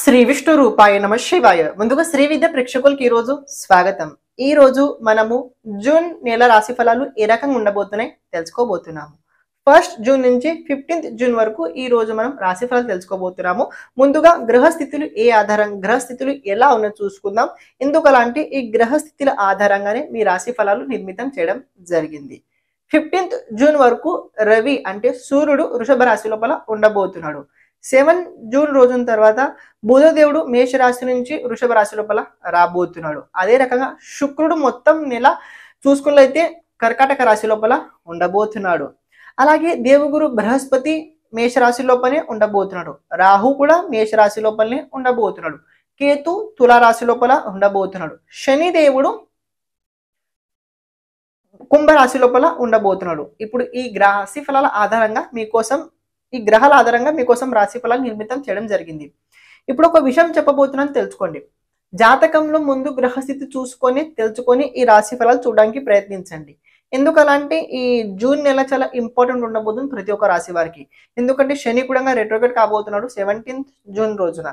శ్రీ విష్ణు రూపాయ నమ శివాయ ముందుగా శ్రీ విద్య ప్రేక్షకులకి ఈరోజు స్వాగతం ఈ రోజు మనము జూన్ నెల రాశి ఫలాలు ఏ రకంగా ఉండబోతున్నాయి తెలుసుకోబోతున్నాము ఫస్ట్ జూన్ నుంచి ఫిఫ్టీన్త్ జూన్ వరకు ఈ రోజు మనం రాశి ఫలాలు తెలుసుకోబోతున్నాము ముందుగా గ్రహస్థితులు ఏ ఆధారం గ్రహస్థితులు ఎలా ఉన్న చూసుకుందాం ఎందుకలాంటి ఈ గ్రహస్థితుల ఆధారంగానే మీ రాశి ఫలాలు నిర్మితం చేయడం జరిగింది ఫిఫ్టీన్త్ జూన్ వరకు రవి అంటే సూర్యుడు వృషభ రాశి లోపల ఉండబోతున్నాడు సెవెన్ జూన్ రోజున తర్వాత బుధదేవుడు మేషరాశి నుంచి వృషభ రాశి లోపల రాబోతున్నాడు అదే రకంగా శుక్రుడు మొత్తం నెల చూసుకున్నట్లయితే కర్కాటక రాశి లోపల ఉండబోతున్నాడు అలాగే దేవగురు బృహస్పతి మేషరాశి లోపలనే ఉండబోతున్నాడు రాహు కూడా మేషరాశి లోపలనే ఉండబోతున్నాడు కేతు తులారాశి లోపల ఉండబోతున్నాడు శనిదేవుడు కుంభరాశి లోపల ఉండబోతున్నాడు ఇప్పుడు ఈ రాశి ఫలాల ఆధారంగా మీకోసం ఈ గ్రహాల ఆధారంగా మీకోసం రాశి ఫలాలు నిర్మితం చేయడం జరిగింది ఇప్పుడు ఒక విషయం చెప్పబోతున్నాను తెలుసుకోండి జాతకంలో ముందు గ్రహస్థితి చూసుకొని తెలుసుకొని ఈ రాశి ఫలాలు చూడడానికి ప్రయత్నించండి ఎందుకలాంటి ఈ జూన్ నెల చాలా ఇంపార్టెంట్ ఉండబోతుంది ప్రతి ఒక్క రాశి వారికి ఎందుకంటే శని కూడా రెట్రోగేట్ కాబోతున్నాడు సెవెంటీన్త్ జూన్ రోజున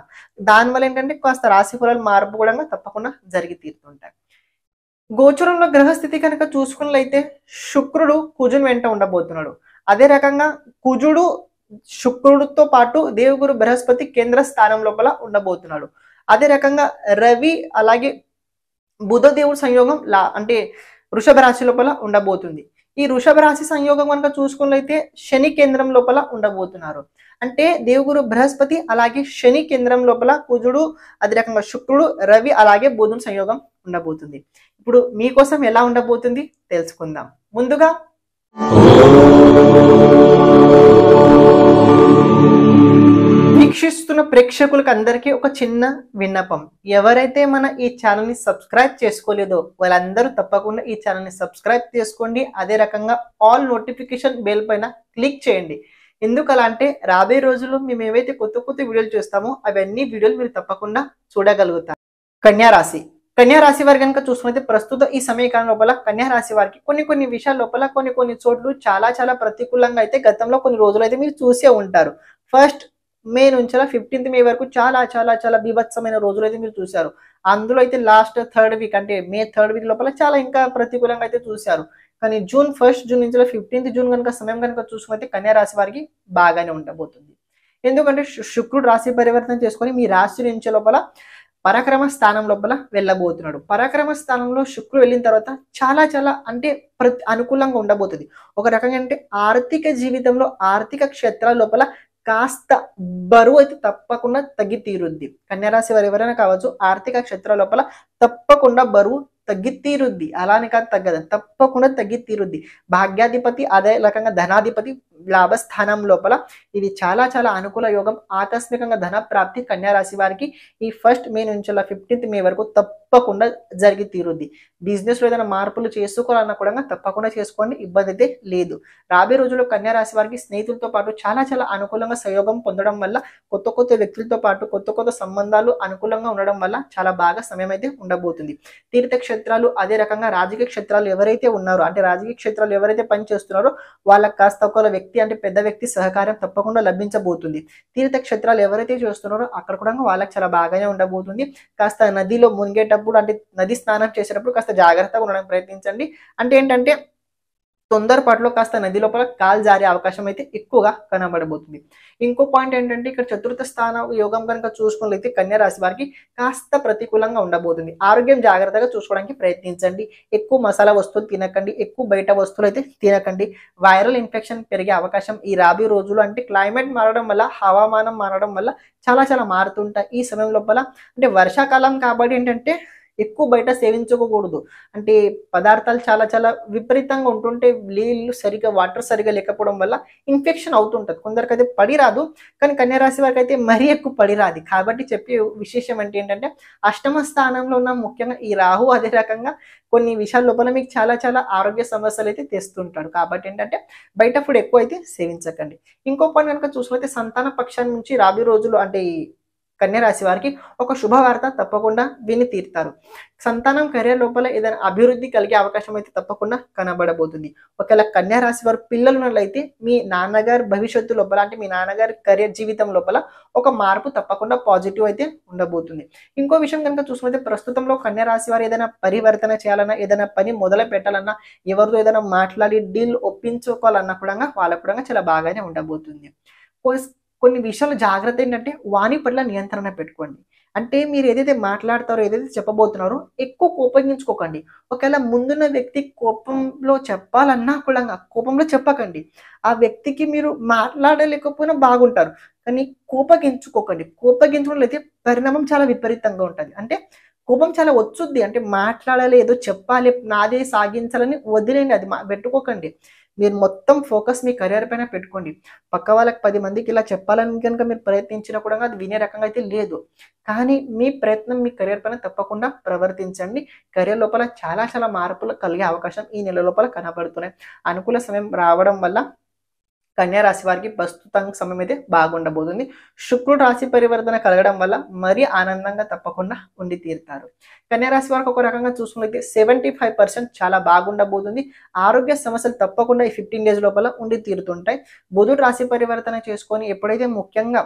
దానివల్ల ఏంటంటే కాస్త రాశి ఫలాలు మార్పు కూడా తప్పకుండా జరిగి తీరుతుంటాయి గోచరంలో గ్రహస్థితి కనుక చూసుకున్నట్లయితే శుక్రుడు కుజుని వెంట ఉండబోతున్నాడు అదే రకంగా కుజుడు శుక్రుడితో పాటు దేవగురు బృహస్పతి కేంద్ర స్థానం లోపల ఉండబోతున్నాడు అదే రకంగా రవి అలాగే దేవుడు సంయోగం లా అంటే వృషభ రాశి లోపల ఉండబోతుంది ఈ వృషభ రాశి సంయోగం కనుక చూసుకున్నైతే శని కేంద్రం లోపల ఉండబోతున్నారు అంటే దేవుగురు బృహస్పతి అలాగే శని కేంద్రం లోపల కుజుడు అదే రకంగా శుక్రుడు రవి అలాగే బుధుని సంయోగం ఉండబోతుంది ఇప్పుడు మీకోసం ఎలా ఉండబోతుంది తెలుసుకుందాం ముందుగా ప్రేక్షకులకు అందరికీ ఒక చిన్న విన్నపం ఎవరైతే మన ఈ ఛానల్ని సబ్స్క్రైబ్ చేసుకోలేదో వాళ్ళందరూ తప్పకుండా ఈ ఛానల్ని సబ్స్క్రైబ్ చేసుకోండి అదే రకంగా ఆల్ నోటిఫికేషన్ బెల్ పైన క్లిక్ చేయండి ఎందుకలా అంటే రాబోయే రోజుల్లో మేము ఏవైతే కొత్త కొత్త వీడియోలు చూస్తామో అవన్నీ వీడియోలు మీరు తప్పకుండా చూడగలుగుతారు కన్యారాశి కన్యారాశి వారి కనుక చూసుకుంటే ప్రస్తుత ఈ సమీకరణ లోపల కన్యారాశి వారికి కొన్ని కొన్ని విషయాల లోపల కొన్ని కొన్ని చోట్లు చాలా చాలా ప్రతికూలంగా అయితే గతంలో కొన్ని రోజులు అయితే మీరు చూసే ఉంటారు ఫస్ట్ మే నుంచి ఫిఫ్టీన్త్ మే వరకు చాలా చాలా చాలా బీభత్సమైన రోజులు అయితే మీరు చూశారు అందులో అయితే లాస్ట్ థర్డ్ వీక్ అంటే మే థర్డ్ వీక్ లోపల చాలా ఇంకా ప్రతికూలంగా అయితే చూశారు కానీ జూన్ ఫస్ట్ జూన్ నుంచి ఫిఫ్టీన్త్ జూన్ కనుక సమయం కనుక చూసుకుంటే కన్యా రాశి వారికి బాగానే ఉండబోతుంది ఎందుకంటే శుక్రుడు రాశి పరివర్తన చేసుకొని మీ రాశి నుంచి లోపల పరాక్రమ స్థానం లోపల వెళ్ళబోతున్నాడు పరాక్రమ స్థానంలో శుక్రుడు వెళ్ళిన తర్వాత చాలా చాలా అంటే ప్రతి అనుకూలంగా ఉండబోతుంది ఒక రకంగా అంటే ఆర్థిక జీవితంలో ఆర్థిక క్షేత్రాల లోపల కాస్త బరువు అయితే తప్పకుండా తగ్గి తీరుద్ది కన్యారాశి వారు ఎవరైనా కావచ్చు ఆర్థిక క్షేత్ర లోపల తప్పకుండా బరువు తగ్గి తీరుద్ది అలానే కాదు తగ్గదు తప్పకుండా తగ్గి తీరుద్ది భాగ్యాధిపతి అదే రకంగా ధనాధిపతి లాభస్థానం లోపల ఇది చాలా చాలా అనుకూల యోగం ఆకస్మికంగా ధన ప్రాప్తి కన్యారాశి వారికి ఈ ఫస్ట్ మే నుంచి ఫిఫ్టీన్త్ మే వరకు తప్పకుండా జరిగి తీరుద్ది బిజినెస్ లో ఏదైనా మార్పులు చేసుకోవాలన్నా కూడా తప్పకుండా చేసుకోండి ఇబ్బంది అయితే లేదు రాబోయే రోజుల్లో కన్యారాశి వారికి స్నేహితులతో పాటు చాలా చాలా అనుకూలంగా సహయోగం పొందడం వల్ల కొత్త కొత్త వ్యక్తులతో పాటు కొత్త కొత్త సంబంధాలు అనుకూలంగా ఉండడం వల్ల చాలా బాగా సమయం అయితే ఉండబోతుంది తీర్థక్షేత్రాలు అదే రకంగా రాజకీయ క్షేత్రాలు ఎవరైతే ఉన్నారో అంటే రాజకీయ క్షేత్రాలు ఎవరైతే పనిచేస్తున్నారో వాళ్ళకి కాస్త ఒకవేళ వ్యక్తి అంటే పెద్ద వ్యక్తి సహకారం తప్పకుండా లభించబోతుంది తీర్థ క్షేత్రాలు ఎవరైతే చూస్తున్నారో అక్కడ కూడా వాళ్ళకి చాలా బాగానే ఉండబోతుంది కాస్త నదిలో మునిగేటప్పుడు అంటే నది స్నానం చేసేటప్పుడు కాస్త జాగ్రత్తగా ఉండడానికి ప్రయత్నించండి అంటే ఏంటంటే తొందరపాటులో కాస్త నది లోపల కాలు జారే అవకాశం అయితే ఎక్కువగా కనబడబోతుంది ఇంకో పాయింట్ ఏంటంటే ఇక్కడ చతుర్థ స్థాన యోగం కనుక చూసుకున్నట్లయితే కన్యా రాశి వారికి కాస్త ప్రతికూలంగా ఉండబోతుంది ఆరోగ్యం జాగ్రత్తగా చూసుకోవడానికి ప్రయత్నించండి ఎక్కువ మసాలా వస్తువులు తినకండి ఎక్కువ బయట వస్తువులు అయితే తినకండి వైరల్ ఇన్ఫెక్షన్ పెరిగే అవకాశం ఈ రాబీ రోజులు అంటే క్లైమేట్ మారడం వల్ల హవామానం మారడం వల్ల చాలా చాలా మారుతుంటాయి ఈ సమయం లోపల అంటే వర్షాకాలం కాబట్టి ఏంటంటే ఎక్కువ బయట సేవించకూడదు అంటే పదార్థాలు చాలా చాలా విపరీతంగా ఉంటుంటే నీళ్ళు సరిగా వాటర్ సరిగా లేకపోవడం వల్ల ఇన్ఫెక్షన్ అవుతుంటుంది కొందరికి అయితే పడి రాదు కానీ కన్యారాశి వారికి అయితే మరీ ఎక్కువ పడిరాదు కాబట్టి చెప్పే విశేషం అంటే ఏంటంటే అష్టమ స్థానంలో ఉన్న ముఖ్యంగా ఈ రాహు అదే రకంగా కొన్ని విషయాల లోపల మీకు చాలా చాలా ఆరోగ్య సమస్యలు అయితే తెస్తుంటాడు కాబట్టి ఏంటంటే బయట ఫుడ్ ఎక్కువ అయితే సేవించకండి ఇంకో పని కనుక చూసుకుంటే సంతాన పక్షాన్ని నుంచి రాబోయే రోజులు అంటే కన్యరాశి వారికి ఒక శుభవార్త తప్పకుండా విని తీరుతారు సంతానం కెరీర్ లోపల ఏదైనా అభివృద్ధి కలిగే అవకాశం అయితే తప్పకుండా కనబడబోతుంది ఒకవేళ కన్యారాశి వారు పిల్లలు ఉన్నట్లయితే మీ నాన్నగారు భవిష్యత్తు లోపల అంటే మీ నాన్నగారి కెరీర్ జీవితం లోపల ఒక మార్పు తప్పకుండా పాజిటివ్ అయితే ఉండబోతుంది ఇంకో విషయం కనుక చూసుకుంటే ప్రస్తుతంలో కన్యారాశి వారు ఏదైనా పరివర్తన చేయాలన్నా ఏదైనా పని మొదలు పెట్టాలన్నా ఎవరితో ఏదైనా మాట్లాడి డీల్ ఒప్పించుకోవాలన్నా కూడా వాళ్ళకు కూడా చాలా బాగానే ఉండబోతుంది కొన్ని విషయాలు జాగ్రత్త ఏంటంటే వాణి పట్ల నియంత్రణ పెట్టుకోండి అంటే మీరు ఏదైతే మాట్లాడతారో ఏదైతే చెప్పబోతున్నారో ఎక్కువ కోపగించుకోకండి ఒకవేళ ముందున్న వ్యక్తి కోపంలో చెప్పాలన్నా ఆ కోపంలో చెప్పకండి ఆ వ్యక్తికి మీరు మాట్లాడలేకపోయినా బాగుంటారు కానీ కోపగించుకోకండి కోపగించుకోవడం అయితే పరిణామం చాలా విపరీతంగా ఉంటుంది అంటే కోపం చాలా వచ్చుద్ది అంటే మాట్లాడాలి ఏదో చెప్పాలి నాదే సాగించాలని వదిలేండి అది పెట్టుకోకండి మీరు మొత్తం ఫోకస్ మీ కెరియర్ పైన పెట్టుకోండి పక్క వాళ్ళకి పది మందికి ఇలా చెప్పాలని కనుక మీరు ప్రయత్నించినా కూడా అది వినే రకంగా అయితే లేదు కానీ మీ ప్రయత్నం మీ కెరియర్ పైన తప్పకుండా ప్రవర్తించండి కెరియర్ లోపల చాలా చాలా మార్పులు కలిగే అవకాశం ఈ నెల లోపల కనబడుతున్నాయి అనుకూల సమయం రావడం వల్ల రాశి వారికి ప్రస్తుతం సమయం అయితే బాగుండబోతుంది శుక్రుడు రాశి పరివర్తన కలగడం వల్ల మరీ ఆనందంగా తప్పకుండా ఉండి తీరుతారు రాశి వారికి ఒక రకంగా చూసుకున్నైతే సెవెంటీ ఫైవ్ పర్సెంట్ చాలా బాగుండబోతుంది ఆరోగ్య సమస్యలు తప్పకుండా ఈ ఫిఫ్టీన్ డేస్ లోపల ఉండి తీరుతుంటాయి బుధుడు రాశి పరివర్తన చేసుకొని ఎప్పుడైతే ముఖ్యంగా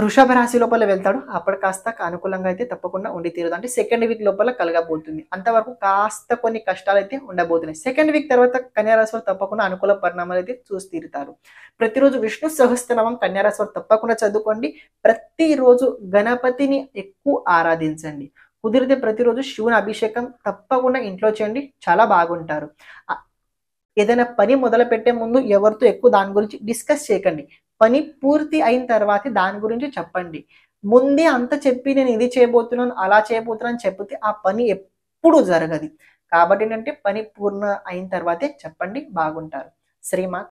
వృషభ రాశి లోపల వెళ్తాడు అప్పుడు కాస్త అనుకూలంగా అయితే తప్పకుండా ఉండి తీరదు అంటే సెకండ్ వీక్ లోపల కలగబోతుంది అంతవరకు కాస్త కొన్ని కష్టాలు అయితే ఉండబోతున్నాయి సెకండ్ వీక్ తర్వాత కన్యారాశి వారు తప్పకుండా అనుకూల పరిణామాలు అయితే చూసి తీరుతారు ప్రతిరోజు విష్ణు సహస్రనామం కన్యారాశి వారు తప్పకుండా చదువుకోండి ప్రతిరోజు గణపతిని ఎక్కువ ఆరాధించండి కుదిరితే ప్రతిరోజు శివుని అభిషేకం తప్పకుండా ఇంట్లో చేయండి చాలా బాగుంటారు ఏదైనా పని మొదలు పెట్టే ముందు ఎవరితో ఎక్కువ దాని గురించి డిస్కస్ చేయకండి పని పూర్తి అయిన తర్వాత దాని గురించి చెప్పండి ముందే అంత చెప్పి నేను ఇది చేయబోతున్నాను అలా చేయబోతున్నాను చెప్తే ఆ పని ఎప్పుడు జరగదు కాబట్టి ఏంటంటే పని పూర్ణ అయిన తర్వాతే చెప్పండి బాగుంటారు శ్రీమాత్